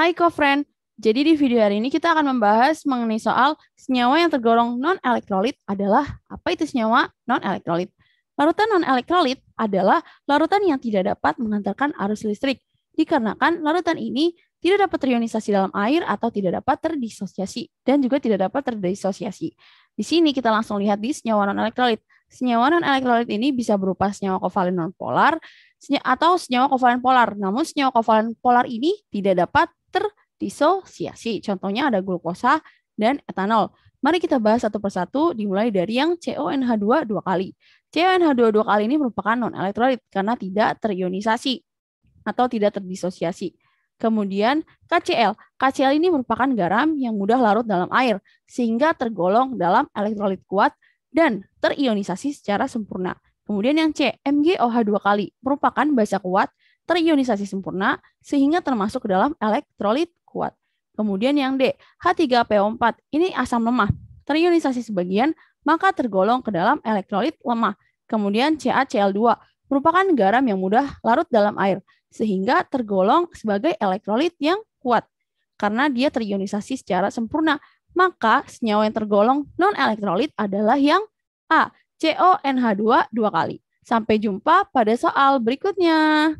Hai co-friend, jadi di video hari ini kita akan membahas mengenai soal senyawa yang tergolong non-elektrolit adalah apa itu senyawa non-elektrolit. Larutan non-elektrolit adalah larutan yang tidak dapat menghantarkan arus listrik, dikarenakan larutan ini tidak dapat terionisasi dalam air atau tidak dapat terdisosiasi, dan juga tidak dapat terdisosiasi. Di sini kita langsung lihat di senyawa non-elektrolit. Senyawa non elektrolit ini bisa berupa senyawa kovalen non nonpolar atau senyawa kovalen polar. Namun senyawa kovalen polar ini tidak dapat terdisosiasi. Contohnya ada glukosa dan etanol. Mari kita bahas satu persatu dimulai dari yang CONH2 dua kali. CONH2 dua kali ini merupakan non elektrolit karena tidak terionisasi atau tidak terdisosiasi. Kemudian KCl. KCl ini merupakan garam yang mudah larut dalam air sehingga tergolong dalam elektrolit kuat dan terionisasi secara sempurna. Kemudian yang C, MgOH dua kali merupakan basa kuat terionisasi sempurna sehingga termasuk dalam elektrolit kuat. Kemudian yang D, H3PO4 ini asam lemah terionisasi sebagian maka tergolong ke dalam elektrolit lemah. Kemudian CaCl2 merupakan garam yang mudah larut dalam air sehingga tergolong sebagai elektrolit yang kuat karena dia terionisasi secara sempurna maka senyawa yang tergolong non-elektrolit adalah yang A, CONH2 dua kali. Sampai jumpa pada soal berikutnya.